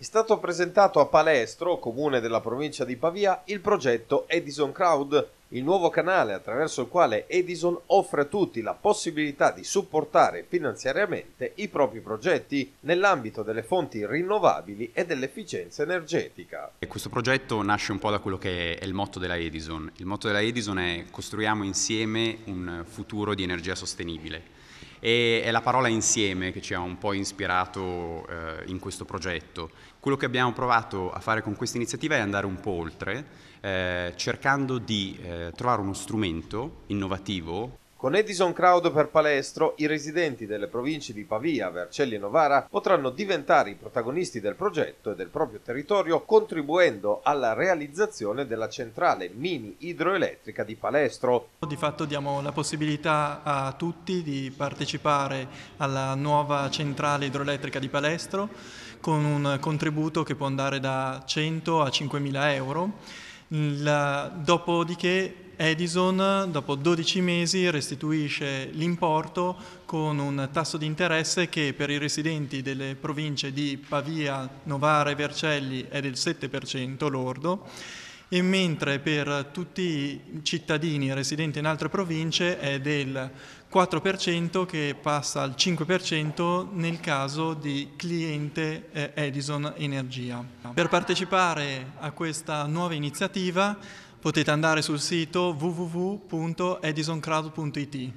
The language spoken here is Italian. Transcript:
È stato presentato a Palestro, comune della provincia di Pavia, il progetto Edison Crowd, il nuovo canale attraverso il quale Edison offre a tutti la possibilità di supportare finanziariamente i propri progetti nell'ambito delle fonti rinnovabili e dell'efficienza energetica. E questo progetto nasce un po' da quello che è il motto della Edison. Il motto della Edison è costruiamo insieme un futuro di energia sostenibile e è la parola insieme che ci ha un po' ispirato eh, in questo progetto. Quello che abbiamo provato a fare con questa iniziativa è andare un po' oltre, eh, cercando di eh, trovare uno strumento innovativo con Edison Crowd per Palestro, i residenti delle province di Pavia, Vercelli e Novara potranno diventare i protagonisti del progetto e del proprio territorio contribuendo alla realizzazione della centrale mini idroelettrica di Palestro. Di fatto diamo la possibilità a tutti di partecipare alla nuova centrale idroelettrica di Palestro con un contributo che può andare da 100 a 5.000 euro la, dopodiché Edison, dopo 12 mesi, restituisce l'importo con un tasso di interesse che per i residenti delle province di Pavia, Novara e Vercelli è del 7% lordo e mentre per tutti i cittadini residenti in altre province è del 4% che passa al 5% nel caso di cliente eh, Edison Energia. Per partecipare a questa nuova iniziativa potete andare sul sito www.edisoncrowd.it.